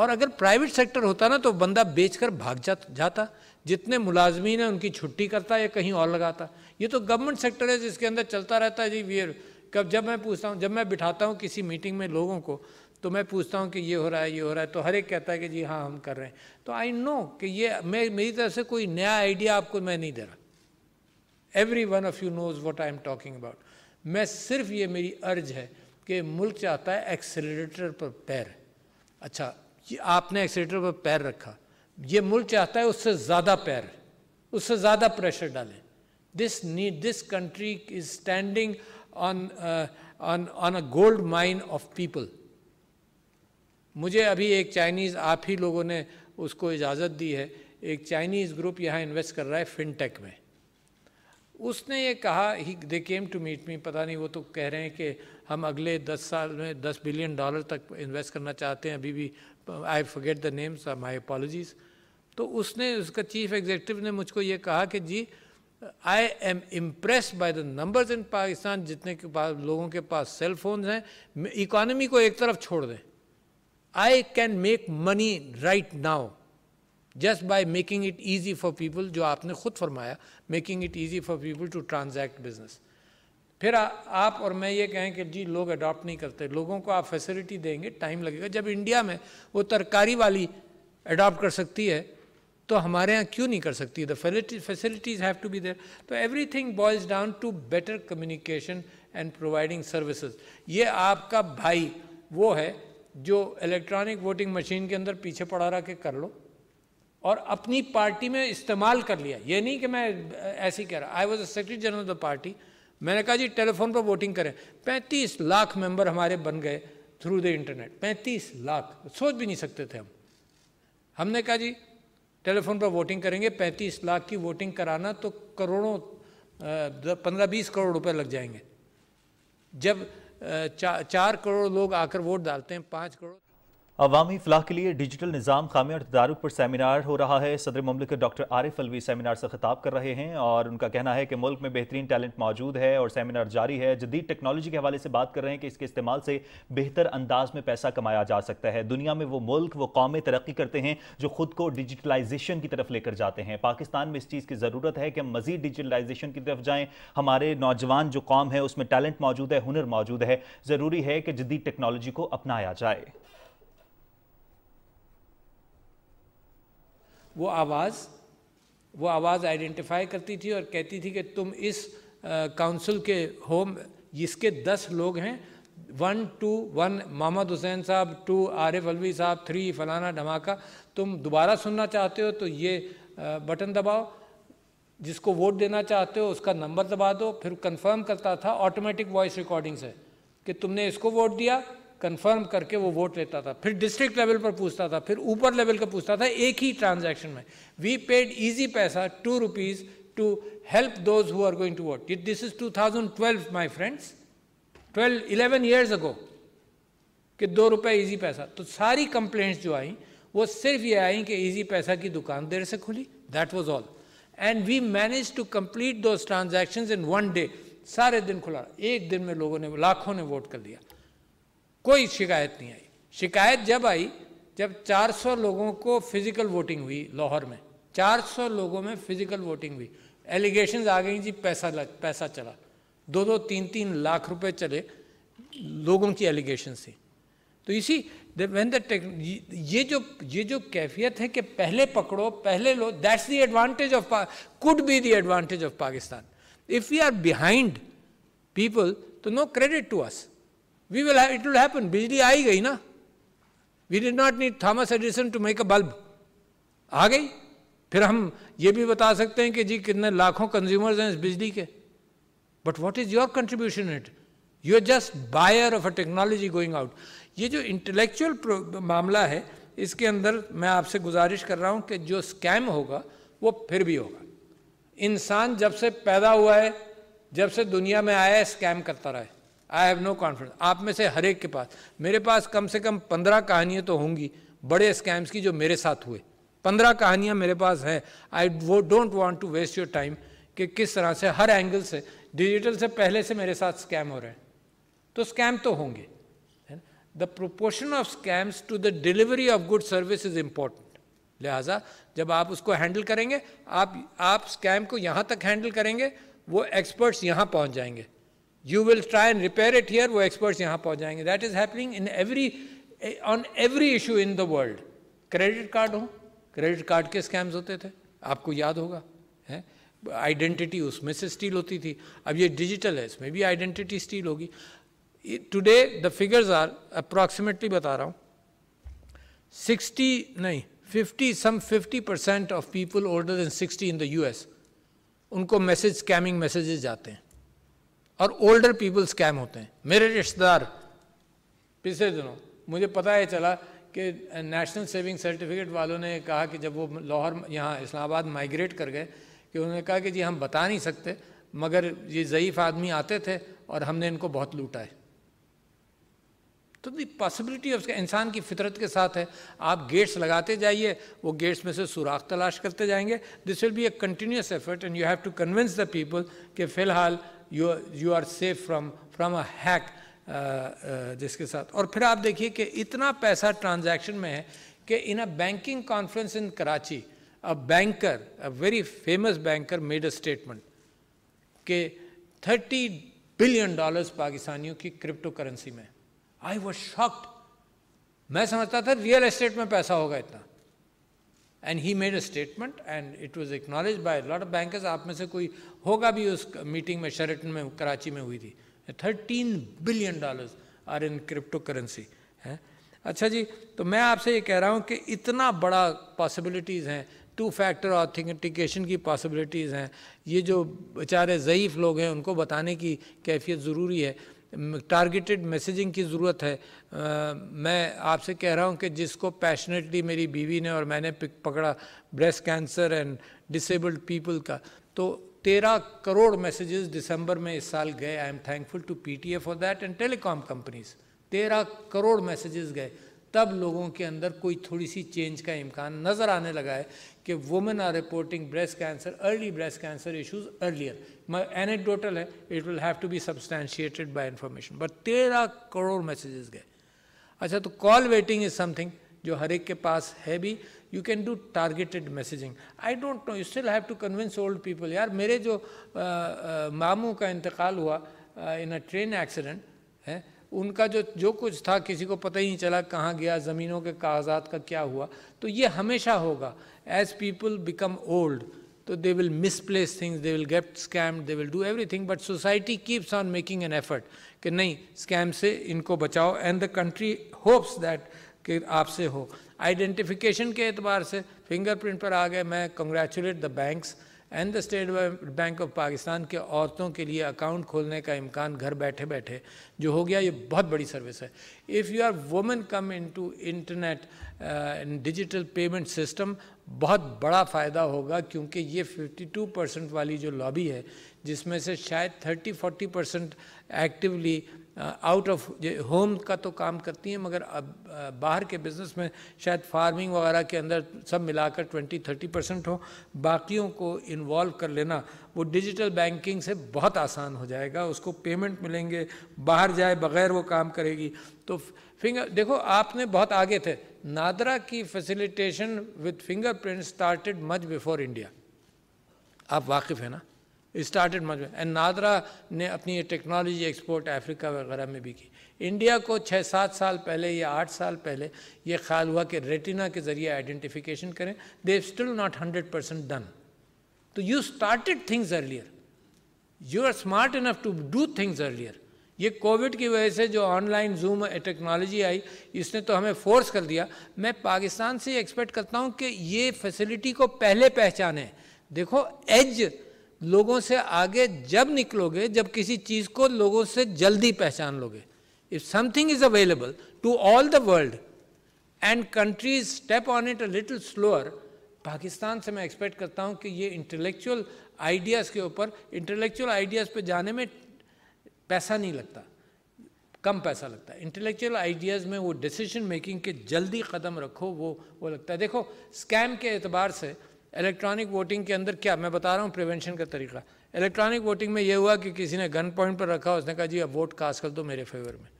और अगर private sector होता ना तो बंदा बेचकर भाग जा, जाता जितने मुलाजमीन हैं उनकी छुट्टी करता या कहीं और लगाता ये तो गवर्नमेंट सेक्टर है जिसके अंदर चलता रहता है जी वीर कब जब मैं पूछता हूँ जब मैं बिठाता हूँ किसी मीटिंग में लोगों को तो मैं पूछता हूँ कि ये हो रहा है ये हो रहा है तो हर एक कहता है कि जी हाँ हम कर रहे हैं तो आई नो कि ये मैं मेरी तरफ से कोई नया आइडिया आपको मैं नहीं दे रहा every one of you knows what I am talking about मैं सिर्फ ये मेरी अर्ज है कि मुल्क चाहता है एक्सेलरेटर पर पैर अच्छा आपने एक्सीटर पर पैर रखा ये मुल्क चाहता है उससे ज़्यादा पैर उससे ज़्यादा प्रेशर डालें this need this country is standing on on on a gold mine of people मुझे अभी एक चाइनीज़ आप ही लोगों ने उसको इजाज़त दी है एक चाइनीज़ ग्रुप यहाँ इन्वेस्ट कर रहा है फिनटेक में उसने ये कहा ही दे केम टू मीट मी पता नहीं वो तो कह रहे हैं कि हम अगले दस साल में दस बिलियन डॉलर तक इन्वेस्ट करना चाहते हैं अभी भी I forget the names my apologies तो उसने उसका चीफ एग्जीक्यूटिव ने मुझको ये कहा कि जी I am impress by the numbers in Pakistan जितने के पास लोगों के पास सेल फोन हैं इकॉनमी को एक तरफ छोड़ दें I can make money right now just by making it easy for people जो आपने खुद फरमाया making it easy for people to transact business फिर आ, आप और मैं ये कहें कि जी लोग अडॉप्ट नहीं करते लोगों को आप फैसिलिटी देंगे टाइम लगेगा जब इंडिया में वो तरकारी वाली अडॉप्ट कर सकती है तो हमारे यहाँ क्यों नहीं कर सकती the facilities have to be there तो everything boils down to better communication and providing services ये आपका भाई वो है जो इलेक्ट्रॉनिक वोटिंग मशीन के अंदर पीछे पड़ा रहा के कर लो और अपनी पार्टी में इस्तेमाल कर लिया ये नहीं कि मैं ऐसे ही कह रहा I was a secretary general of the party मैंने कहा जी टेलीफोन पर वोटिंग करें 35 लाख मेंबर हमारे बन गए थ्रू द इंटरनेट 35 लाख सोच भी नहीं सकते थे हम हमने कहा जी टेलीफोन पर वोटिंग करेंगे 35 लाख की वोटिंग कराना तो करोड़ों पंद्रह बीस करोड़ रुपए लग जाएंगे जब चा, चार करोड़ लोग आकर वोट डालते हैं पाँच करोड़ अवामी फलाह के लिए डिजिटल निज़ाम खामी और तदारक पर सेमिनार हो रहा है सदर ममलिक डॉक्टर आरिफ अलवी सेमिनार से खिताब कर रहे हैं और उनका कहना है कि मुल्क में बेहतरीन टैलेंट मौजूद है और सेमिनार जारी है जदीद टेक्नोलॉजी के हवाले से बात कर रहे हैं कि इसके इस्तेमाल से बेहतर अंदाज में पैसा कमाया जा सकता है दुनिया में वो मुल्क वो कौमें तरक्की करते हैं जो खुद को डिजिटलाइजेशन की तरफ लेकर जाते हैं पाकिस्तान में इस चीज़ की ज़रूरत है कि हम मजीद डिजिटलाइजेशन की तरफ जाएँ हमारे नौजवान जो कौम है उसमें टैलेंट मौजूद है हुनर मौजूद है ज़रूरी है कि जदीद टेक्नोलॉजी को अपनाया जाए वो आवाज़ वो आवाज़ आइडेंटिफाई करती थी और कहती थी कि तुम इस काउंसिल के होम जिसके दस लोग हैं one two one Mohammad Hussain साहब टू आरिफ अलवी साहब थ्री फलाना धमाका तुम दोबारा सुनना चाहते हो तो ये बटन दबाओ जिसको वोट देना चाहते हो उसका नंबर दबा दो फिर कंफर्म करता था ऑटोमेटिक वॉइस रिकॉर्डिंग से कि तुमने इसको वोट दिया कंफर्म करके वो वोट लेता था फिर डिस्ट्रिक्ट लेवल पर पूछता था फिर ऊपर लेवल का पूछता था एक ही ट्रांजैक्शन में we paid Easypaisa two rupees to help those who are going to vote this is 2012 my friends 12 11 years ago कि दो रुपए इजी पैसा तो सारी कंप्लेंट्स जो आई वो सिर्फ ये आई कि इजी पैसा की दुकान देर से खुली that was all and we manage to complete those transaction in one day सारे दिन खुला एक दिन में लोगों ने लाखों ने वोट कर दिया कोई शिकायत नहीं आई शिकायत जब आई जब 400 लोगों को फिजिकल वोटिंग हुई लाहौर में 400 लोगों में फिजिकल वोटिंग हुई एलिगेशन आ गई जी पैसा लग पैसा चला दो दो तीन तीन लाख रुपए चले लोगों की एलिगेशन से तो इसी वेन द ये जो ये जो कैफियत है कि पहले पकड़ो पहले लो that's the advantage of could be the advantage of Pakistan if we are behind people तो no credit to us we will have, it will happen बिजली आई गई ना we did not need Thomas Edison to make a bulb आ गई फिर हम ये भी बता सकते हैं कि जी कितने लाखों कंज्यूमर्स हैं इस बिजली के but what is your contribution it you are just buyer of a technology going out ये जो इंटेलेक्चुअल मामला है इसके अंदर मैं आपसे गुजारिश कर रहा हूँ कि जो स्कैम होगा वो फिर भी होगा इंसान जब से पैदा हुआ है जब से दुनिया में आया है स्कैम करता रहा है आई हैव नो कॉन्फिडेंस आप में से हर एक के पास मेरे पास कम से कम पंद्रह कहानियाँ तो होंगी बड़े स्कैम्स की जो मेरे साथ हुए पंद्रह कहानियाँ मेरे पास हैं आई वो don't want to waste your time कि किस तरह से हर एंगल से डिजिटल से पहले से मेरे साथ स्कैम हो रहे हैं तो स्कैम तो होंगे the proportion of scams to the delivery of good service is important लिहाजा जब आप उसको हैंडल करेंगे आप आप स्कैम को यहाँ तक हैंडल करेंगे वो एक्सपर्ट्स यहाँ पहुँच जाएंगे you will try and repair it here वो एक्सपर्ट्स यहाँ पहुँच जाएंगे that is happening in every on every issue in the world credit card हो क्रेडिट कार्ड के स्कैम्स होते थे आपको याद होगा है आइडेंटिटी उसमें से स्टील होती थी अब ये डिजिटल है इसमें भी आइडेंटिटी स्टील होगी today the figures are approximately बता रहा हूँ सिक्सटी नहीं fifty some fifty percent of people older than sixty in the US उनको मैसेज स्कैमिंग मैसेजेस जाते हैं और ओल्डर पीपल स्कैम होते हैं मेरे रिश्तेदार पिछले दिनों मुझे पता ही चला कि नेशनल सेविंग सर्टिफिकेट वालों ने कहा कि जब वो लाहौर यहाँ इस्लामाबाद माइग्रेट कर गए कि उन्होंने कहा कि जी हम बता नहीं सकते मगर ये ज़यीफ़ आदमी आते थे और हमने इनको बहुत लूटा है तो दी पॉसिबिलिटी ऑफ इंसान की फितरत के साथ है आप गेट्स लगाते जाइए वो गेट्स में से सुराख तलाश करते जाएंगे this will be a continuous effort and you have to convince the people कि फ़िलहाल you you are safe from from a hack जिसके साथ और फिर आप देखिए कि इतना पैसा ट्रांजैक्शन में है कि in a banking conference in Karachi a banker a very famous banker made a statement कि 30 बिलियन डॉलर्स पाकिस्तानियों की क्रिप्टो करेंसी में आई वॉज शॉक्ड मैं समझता था रियल एस्टेट में पैसा होगा इतना and he made a statement and it was acknowledge by lot of bankers आप में से कोई होगा भी उस मीटिंग में शरेटन में कराची में हुई थी thirteen billion dollars are in crypto currency है अच्छा जी तो मैं आपसे ये कह रहा हूँ कि इतना बड़ा पॉसिबिलिटीज़ हैं टू फैक्टर ऑथेंटिकेशन की पॉसिबिलिटीज़ हैं ये जो बेचारे ज़यीफ़ लोग हैं उनको बताने की कैफियत ज़रूरी है टारगेटेड मैसेजिंग की ज़रूरत है आ, मैं आपसे कह रहा हूँ कि जिसको पैशनेटली मेरी बीवी ने और मैंने पकड़ा breast cancer and disabled people का तो तेरह करोड़ मैसेजेस दिसंबर में इस साल गए I am thankful to PTA for that and telecom companies तेरह करोड़ मैसेजेस गए तब लोगों के अंदर कोई थोड़ी सी चेंज का इम्कान नज़र आने लगा है कि women are reporting breast cancer early breast cancer issues earlier my anecdotal है it will have to be substantiated by information but तेरह करोड़ मैसेजेस गए अच्छा तो कॉल वेटिंग इज़ समथिंग जो हर एक के पास है भी you can do targeted messaging I don't know you still have to convince old people यार मेरे जो आ, आ, मामू का इंतकाल हुआ इन अ ट्रेन एक्सीडेंट है उनका जो जो कुछ था किसी को पता ही नहीं चला कहाँ गया ज़मीनों के कागजात का क्या हुआ तो ये हमेशा होगा एज पीपल बिकम ओल्ड तो they will misplace things they will get scam they will do everything but society keeps on making an effort कि नहीं स्कैम से इनको बचाओ and the country hopes that कि आपसे हो आइडेंटिफिकेशन के एतबार से फिंगरप्रिंट पर आ गए मैं congratulate the banks and the State Bank of Pakistan के औरतों के लिए अकाउंट खोलने का इम्कान घर बैठे बैठे जो हो गया ये बहुत बड़ी सर्विस है if you are women come in to internet digital payment system बहुत बड़ा फ़ायदा होगा क्योंकि ये 52 परसेंट वाली जो लॉबी है जिसमें से शायद 30-40 percent actively out uh, of home का तो काम करती हैं मगर अब uh, बाहर के बिजनेस में शायद फार्मिंग वगैरह के अंदर सब मिलाकर 20-30 परसेंट हो बाकियों को इन्वॉल्व कर लेना वो डिजिटल बैंकिंग से बहुत आसान हो जाएगा उसको पेमेंट मिलेंगे बाहर जाए बगैर वो काम करेगी तो फिंगर देखो आपने बहुत आगे थे नादरा की facilitation with fingerprint started much before India आप वाकिफ़ हैं ना स्टार्टेड मच एंड नादरा ने अपनी ये टेक्नोलॉजी एक्सपोर्ट अफ्रीका वगैरह में भी की इंडिया को छः सात साल पहले या आठ साल पहले ये ख्याल हुआ कि रेटिना के ज़रिए आइडेंटिफिकेशन करें they still not hundred percent done तो you started things earlier you are smart enough to do things earlier ये कोविड की वजह से जो ऑनलाइन जूम टेक्नोलॉजी आई इसने तो हमें फोर्स कर दिया मैं पाकिस्तान से एक्सपेक्ट करता हूँ कि ये फैसिलिटी को पहले पहचाने देखो एज लोगों से आगे जब निकलोगे जब किसी चीज को लोगों से जल्दी पहचान लोगे if something is available to all the world and countries step on it a little slower Pakistan से मैं एक्सपेक्ट करता हूँ कि ये इंटेलेक्चुअल आइडियाज़ के ऊपर इंटेलेक्चुअल आइडियाज़ पे जाने में पैसा नहीं लगता कम पैसा लगता है इंटेलेक्चुअल आइडियाज़ में वो डिसीजन मेकिंग के जल्दी कदम रखो वो वो लगता है देखो स्कैम के एतबार से इलेक्ट्रॉनिक वोटिंग के अंदर क्या मैं बता रहा हूँ प्रिवेंशन का तरीका इलेक्ट्रॉनिक वोटिंग में यह हुआ कि किसी ने गन पॉइंट पर रखा उसने कहा जी अब वोट कास्ट कर दो मेरे फेवर में